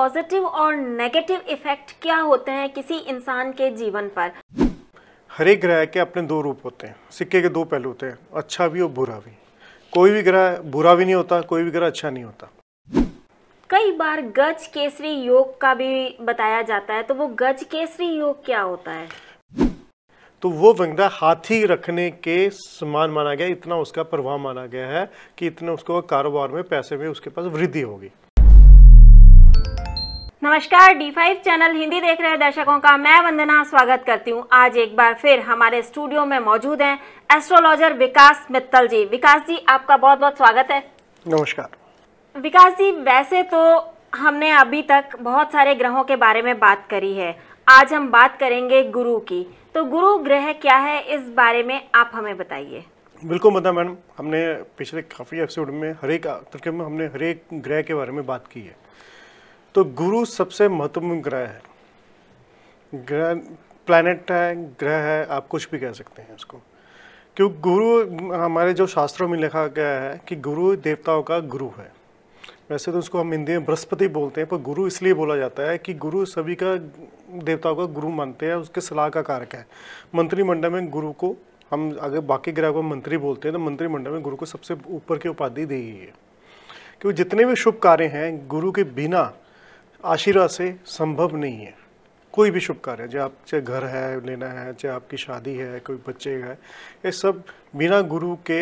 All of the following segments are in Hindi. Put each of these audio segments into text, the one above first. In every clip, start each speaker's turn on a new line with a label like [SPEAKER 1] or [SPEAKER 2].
[SPEAKER 1] पॉजिटिव और नेगेटिव इफेक्ट क्या होते हैं किसी इंसान के जीवन पर
[SPEAKER 2] हर एक ग्रह के अपने दो रूप होते हैं सिक्के के दो पहलू होते हैं अच्छा भी और बुरा भी कोई भी ग्रह बुरा भी नहीं होता कोई भी ग्रह अच्छा नहीं होता
[SPEAKER 1] कई बार गज केसरी योग का भी बताया जाता है तो वो गज केसरी योग क्या होता है
[SPEAKER 2] तो वो वंगदा हाथी रखने के समान माना गया इतना उसका प्रभाव माना गया है कि इतना उसको कारोबार में पैसे में उसके पास वृद्धि होगी
[SPEAKER 1] नमस्कार D5 चैनल हिंदी देख रहे दर्शकों का मैं वंदना स्वागत करती हूं आज एक बार फिर हमारे स्टूडियो में मौजूद हैं एस्ट्रोलॉजर विकास मित्तल जी विकास जी आपका बहुत बहुत स्वागत है
[SPEAKER 2] नमस्कार
[SPEAKER 1] विकास जी वैसे तो हमने अभी तक बहुत सारे ग्रहों के बारे में बात करी है आज हम बात करेंगे गुरु की तो गुरु ग्रह क्या है इस बारे में आप हमें बताइए
[SPEAKER 2] बिल्कुल मतलब मैडम हमने पिछले काफ़ी एपिसोड में हरेक में हमने हरेक ग्रह के बारे में बात की है तो गुरु सबसे महत्वपूर्ण ग्रह है ग्रह प्लैनेट है ग्रह है आप कुछ भी कह सकते हैं उसको क्योंकि गुरु हमारे जो शास्त्रों में लिखा गया है कि गुरु देवताओं का गुरु है वैसे तो उसको हम हिंदी में बृहस्पति बोलते हैं पर गुरु इसलिए बोला जाता है कि गुरु सभी का देवताओं का गुरु मानते हैं उसके सलाह का कारक है मंत्रिमंडल में गुरु को हम अगर बाकी ग्रह को मंत्री बोलते हैं तो मंत्रिमंडल में गुरु को सबसे ऊपर की उपाधि दी गई है क्योंकि जितने भी शुभ कार्य हैं गुरु के बिना आशीर्वाद से संभव नहीं है कोई भी शुभ कार्य जो आप चाहे घर है लेना है चाहे आपकी शादी है कोई बच्चे है ये सब बिना गुरु के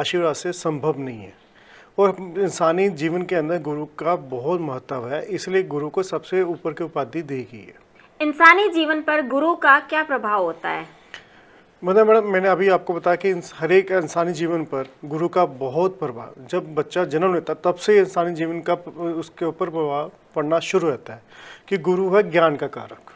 [SPEAKER 2] आशीर्वाद से संभव नहीं है और इंसानी जीवन के अंदर गुरु का बहुत महत्व है इसलिए गुरु को सबसे ऊपर की उपाधि दी गई
[SPEAKER 1] है इंसानी जीवन पर गुरु का क्या प्रभाव होता है
[SPEAKER 2] मतलब मैडम मैंने अभी आपको बताया कि हर एक इंसानी जीवन पर गुरु का बहुत प्रभाव जब बच्चा जन्म लेता तब से इंसानी जीवन का उसके ऊपर प्रभाव पड़ना शुरू होता है कि गुरु है ज्ञान का कारक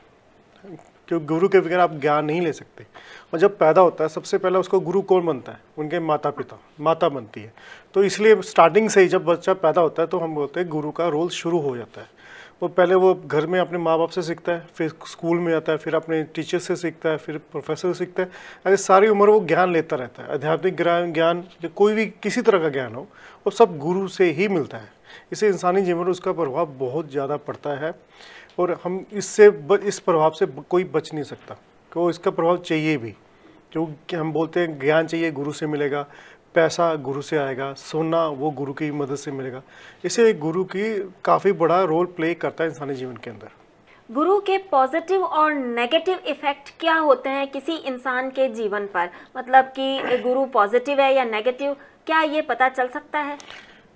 [SPEAKER 2] क्योंकि गुरु के बगैर आप ज्ञान नहीं ले सकते और जब पैदा होता है सबसे पहला उसको गुरु कौन बनता है उनके माता पिता माता बनती है तो इसलिए स्टार्टिंग से ही जब बच्चा पैदा होता है तो हम बोलते हैं गुरु का रोल शुरू हो जाता है वो पहले वो घर में अपने माँ बाप से सीखता है फिर स्कूल में आता है फिर अपने टीचर से सीखता है फिर प्रोफेसर से सीखता है ऐसे सारी उम्र वो ज्ञान लेता रहता है आध्यात्मिक ज्ञान या कोई भी किसी तरह का ज्ञान हो वो सब गुरु से ही मिलता है इससे इंसानी जीवन में उसका प्रभाव बहुत ज़्यादा पड़ता है और हम इससे इस प्रभाव से कोई बच नहीं सकता क्यों तो इसका प्रभाव चाहिए भी क्योंकि हम बोलते हैं ज्ञान चाहिए गुरु से मिलेगा पैसा गुरु से आएगा सोना वो गुरु की मदद से मिलेगा इसे गुरु की काफ़ी बड़ा रोल प्ले करता है इंसानी जीवन के अंदर
[SPEAKER 1] गुरु के पॉजिटिव और नेगेटिव इफ़ेक्ट क्या होते हैं किसी इंसान के जीवन पर मतलब कि गुरु पॉजिटिव है या नेगेटिव क्या ये पता चल सकता है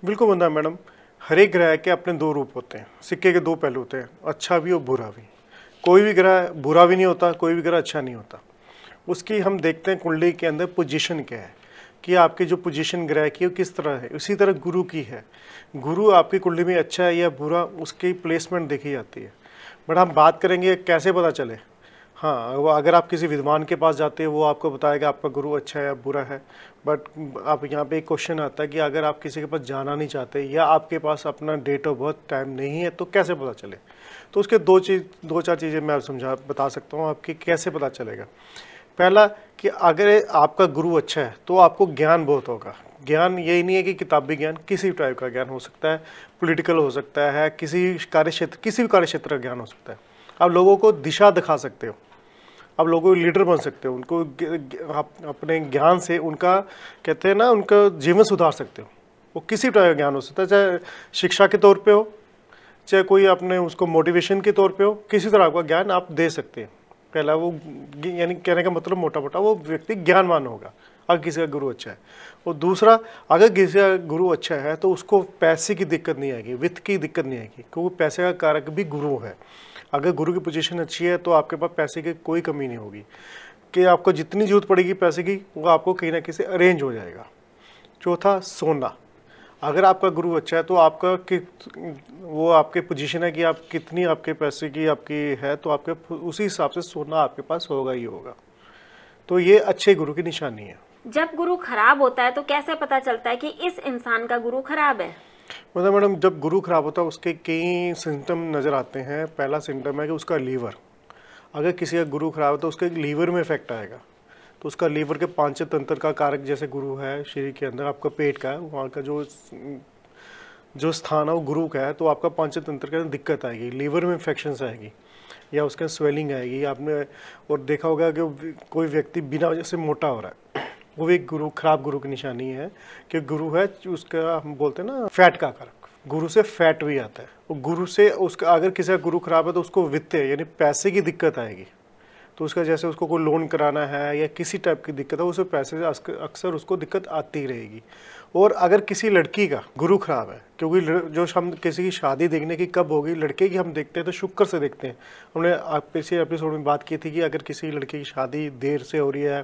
[SPEAKER 2] बिल्कुल बंदा मैडम हर एक ग्रह के अपने दो रूप होते हैं सिक्के के दो पहलू होते हैं अच्छा भी और बुरा भी कोई भी ग्रह बुरा भी नहीं होता कोई भी ग्रह अच्छा नहीं होता उसकी हम देखते हैं कुंडली के अंदर पोजिशन क्या है कि आपकी जो पोजीशन ग्रह की है वो किस तरह है उसी तरह गुरु की है गुरु आपकी कुंडली में अच्छा है या बुरा उसकी प्लेसमेंट देखी जाती है बट हम बात करेंगे कैसे पता चले हाँ वो अगर आप किसी विद्वान के पास जाते हैं वो आपको बताएगा आपका गुरु अच्छा है या बुरा है बट आप यहाँ पे एक क्वेश्चन आता है कि अगर आप किसी के पास जाना नहीं चाहते या आपके पास अपना डेट ऑफ बर्थ टाइम नहीं है तो कैसे पता चले तो उसके दो चीज़ दो चार चीज़ें मैं आप समझा बता सकता हूँ आपकी कैसे पता चलेगा पहला कि अगर आपका गुरु अच्छा है तो आपको ज्ञान बहुत होगा ज्ञान यही नहीं है कि किताबी ज्ञान किसी भी टाइप का ज्ञान हो सकता है पॉलिटिकल हो सकता है किसी कार्य क्षेत्र किसी भी कार्य क्षेत्र का ज्ञान हो सकता है आप लोगों को दिशा दिखा सकते हो आप लोगों को लीडर बन सकते हो उनको आप अपने ज्ञान से उनका कहते हैं ना उनका जीवन सुधार सकते हो वो किसी टाइप का ज्ञान हो सकता है चाहे शिक्षा के तौर पर हो चाहे कोई अपने उसको मोटिवेशन के तौर पर हो किसी तरह का ज्ञान आप दे सकते हैं पहला वो यानी कहने का मतलब मोटा मोटा वो व्यक्ति ज्ञानवान होगा अगर किसी का गुरु अच्छा है और दूसरा अगर किसी का गुरु अच्छा है तो उसको पैसे की दिक्कत नहीं आएगी वित्त की दिक्कत नहीं आएगी क्योंकि पैसे का कारक भी गुरु है अगर गुरु की पोजीशन अच्छी है तो आपके पास पैसे की कोई कमी नहीं होगी कि आपको जितनी जरूरत पड़ेगी पैसे की वो आपको कहीं ना कहीं से अरेंज हो जाएगा चौथा सोना अगर आपका गुरु अच्छा है तो आपका कि वो आपके पोजीशन है कि आप कितनी आपके पैसे की आपकी है तो आपके उसी हिसाब से सोना आपके पास होगा ही होगा तो ये अच्छे गुरु की निशानी है
[SPEAKER 1] जब गुरु खराब होता है तो कैसे पता चलता है कि इस इंसान का गुरु खराब है
[SPEAKER 2] मतलब मैडम जब गुरु खराब होता है उसके कई सिम्टम नज़र आते हैं पहला सिम्टम है कि उसका लीवर अगर किसी का गुरु खराब है तो उसके लीवर में इफेक्ट आएगा तो उसका लीवर के पांच तंत्र का कारक जैसे गुरु है शरीर के अंदर आपका पेट का है वहाँ का जो जो स्थान है वो गुरु का है तो आपका पांच तंत्र के अंदर दिक्कत आएगी लीवर में इन्फेक्शन आएगी या उसके स्वेलिंग आएगी आपने और देखा होगा कि कोई व्यक्ति बिना वजह से मोटा हो रहा है वो भी एक गुरु खराब गुरु की निशानी है कि गुरु है उसका हम बोलते हैं ना फैट का कारक गुरु से फैट भी आता है गुरु से उसका अगर किसी का गुरु खराब है तो उसको वित्त यानी पैसे की दिक्कत आएगी तो उसका जैसे उसको कोई लोन कराना है या किसी टाइप की दिक्कत है उसे पैसे से अक्सर उसको दिक्कत आती रहेगी और अगर किसी लड़की का गुरु खराब है क्योंकि जो हम किसी की शादी देखने की कब होगी लड़के की हम देखते हैं तो शुक्र से देखते हैं हमने आप पिछले एपिसोड में बात की थी कि अगर किसी लड़के की शादी देर से हो रही है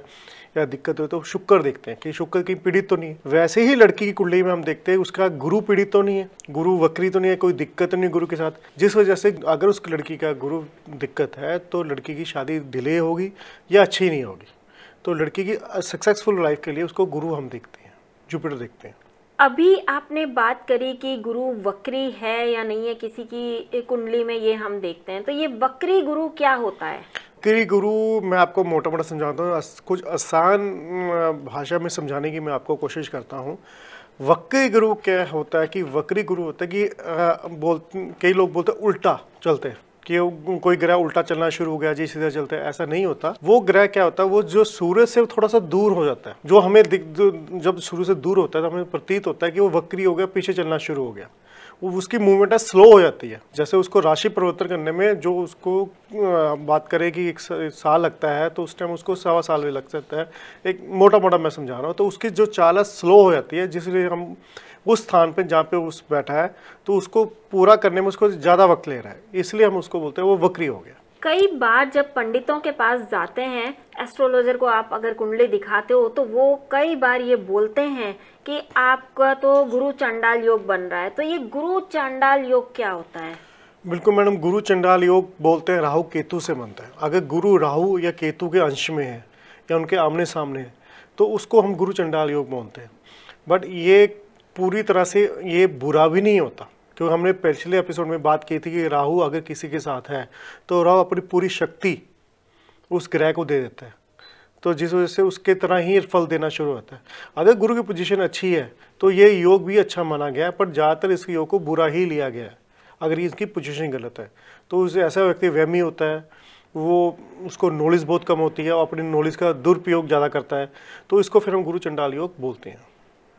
[SPEAKER 2] या दिक्कत हो तो शुक्र देखते हैं कि शुक्र की पीड़ित तो नहीं है वैसे ही लड़की की कुंडली में हम देखते हैं उसका गुरु पीड़ित तो नहीं है गुरु वक्री तो नहीं है कोई दिक्कत तो नहीं गुरु के साथ जिस वजह से अगर उस लड़की का गुरु दिक्कत है तो लड़की की शादी डिले होगी या अच्छी नहीं होगी तो लड़की की सक्सेसफुल लाइफ के लिए उसको गुरु हम देखते हैं जुपिटर देखते हैं
[SPEAKER 1] अभी आपने बात करी कि गुरु वक्री है या नहीं है किसी की कुंडली में ये हम देखते हैं तो ये वक्री गुरु क्या होता है
[SPEAKER 2] वक्री गुरु मैं आपको मोटा मोटा समझाता हूँ कुछ आसान भाषा में समझाने की मैं आपको कोशिश करता हूँ वक्री गुरु क्या होता है कि वक्री गुरु होता है कि बोल कई लोग बोलते हैं उल्टा चलते हैं कि कोई ग्रह उल्टा चलना शुरू हो गया जी सीधा चलते है ऐसा नहीं होता वो ग्रह क्या होता है वो जो सूर्य से थोड़ा सा दूर हो जाता है जो हमें जब सूर्य से दूर होता है तो हमें प्रतीत होता है कि वो वक्री हो गया पीछे चलना शुरू हो गया उसकी मूवमेंट है स्लो हो जाती है जैसे उसको राशि परिवर्तन करने में जो उसको बात करें कि एक साल लगता है तो उस टाइम उसको सवा साल भी लग सकता है एक मोटा मोटा मैं समझा रहा हूँ तो उसकी जो चाल है स्लो हो जाती है जिसलिए हम उस स्थान पे जहाँ पे उस बैठा है तो उसको पूरा करने में उसको ज़्यादा वक्त ले रहा है इसलिए हम उसको बोलते हैं वो वक्री हो गया
[SPEAKER 1] कई बार जब पंडितों के पास जाते हैं एस्ट्रोलॉजर को आप अगर कुंडली दिखाते हो तो वो कई बार ये बोलते हैं कि आपका तो गुरु चंडाल योग बन रहा है तो ये गुरु चंडाल योग क्या होता है
[SPEAKER 2] बिल्कुल मैडम गुरु चंडाल योग बोलते हैं राहु केतु से बनता है अगर गुरु राहु या केतु के अंश में है या उनके आमने सामने है तो उसको हम गुरु चंडाल योग बोलते हैं बट ये पूरी तरह से ये बुरा भी नहीं होता क्योंकि हमने पिछले एपिसोड में बात की थी कि राहु अगर किसी के साथ है तो राहु अपनी पूरी शक्ति उस ग्रह को दे देता है तो जिस वजह से उसके तरह ही फल देना शुरू होता है अगर गुरु की पोजीशन अच्छी है तो ये योग भी अच्छा माना गया है पर ज़्यादातर इस योग को बुरा ही लिया गया है अगर इसकी पोजीशन गलत है तो उसे ऐसा व्यक्ति वहमी होता है वो उसको नॉलेज बहुत कम होती है और अपनी नॉलेज का दुरुपयोग ज़्यादा करता है तो इसको फिर हम गुरु चंडाल योग बोलते हैं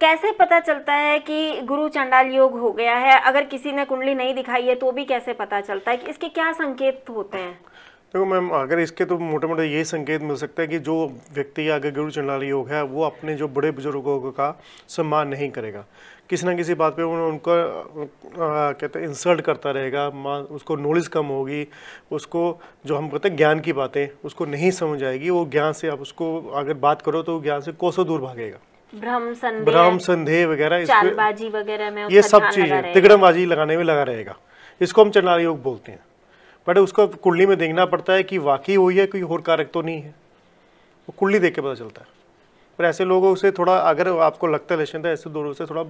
[SPEAKER 1] कैसे पता चलता है कि गुरु चंडाल योग हो गया है अगर किसी ने कुंडली नहीं दिखाई है तो भी कैसे पता चलता है कि इसके क्या संकेत होते हैं
[SPEAKER 2] देखो मैम अगर इसके तो मोटे मोटे यही संकेत मिल सकते हैं कि जो व्यक्ति अगर गुरु चंडाल योग है वो अपने जो बड़े बुजुर्गों का सम्मान नहीं करेगा किसी ना किसी बात पे वो उनका कहते हैं इंसल्ट करता रहेगा माँ उसको नॉलेज कम होगी उसको जो हम कहते हैं ज्ञान की बातें उसको नहीं समझ आएगी वो ज्ञान से आप उसको अगर बात करो तो ज्ञान से कोसों दूर भागेगा
[SPEAKER 1] भ्रम
[SPEAKER 2] संधे वगैरह चालबाजी
[SPEAKER 1] वगैरह में ये सब चीजें तिगड़मबाजी
[SPEAKER 2] लगाने में लगा रहेगा इसको हम चंडाल योग बोलते हैं बट उसको कुंडली में देखना पड़ता है कि वाकई हुई है कोई और कारक तो नहीं है वो कुंडली देख के पता चलता है पर ऐसे लोगों से थोड़ा अगर आपको लगता है लक्षण ऐसे लोगों से थोड़ा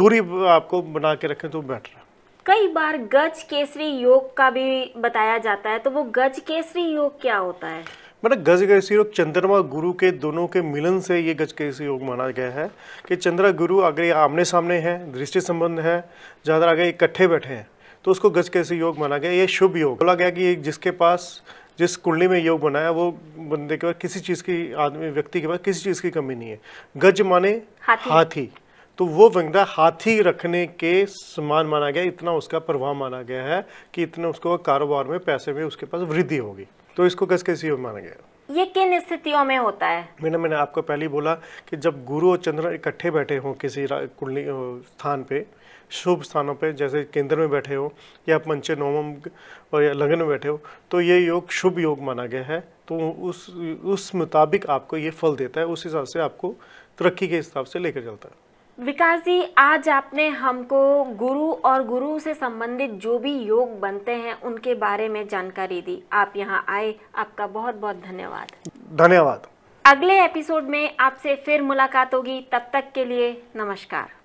[SPEAKER 2] दूरी आपको बना के रखें तो बेटर है
[SPEAKER 1] कई बार गज केसरी योग का भी बताया जाता है तो वो गज केसरी योग क्या होता है
[SPEAKER 2] मैडम मतलब गज कैसी योग चंद्रमा गुरु के दोनों के मिलन से ये गज कैसी योग माना गया है कि चंद्रा गुरु अगर आमने सामने हैं दृष्टि संबंध है ज़्यादा अगर इकट्ठे बैठे हैं तो उसको गज कैसी योग माना गया ये शुभ योग बोला गया कि जिसके पास जिस कुंडली में योग बना है वो बंदे के पास किसी चीज़ की आदमी व्यक्ति के पास किसी चीज़ की कमी नहीं है गज माने
[SPEAKER 1] हाथी, हाथी।
[SPEAKER 2] तो वो व्यंगड़ा हाथी रखने के समान माना गया इतना उसका प्रभाव माना गया है कि इतना उसको कारोबार में पैसे में उसके पास वृद्धि होगी तो इसको कस कैसी माना गया
[SPEAKER 1] ये किन स्थितियों में होता है
[SPEAKER 2] मैंने मैंने आपको पहले बोला कि जब गुरु और चंद्र इकट्ठे बैठे हों किसी कुंडली स्थान पे शुभ स्थानों पे जैसे केंद्र में बैठे हो या पंचे नवम और या लगन में बैठे हो तो ये योग शुभ योग माना गया है तो उस उस मुताबिक आपको ये फल देता है उस हिसाब से आपको तरक्की के हिसाब से लेकर चलता है
[SPEAKER 1] विकास जी आज आपने हमको गुरु और गुरु से संबंधित जो भी योग बनते हैं उनके बारे में जानकारी दी आप यहाँ आए आपका बहुत बहुत धन्यवाद धन्यवाद अगले एपिसोड में आपसे फिर मुलाकात होगी तब तक के लिए नमस्कार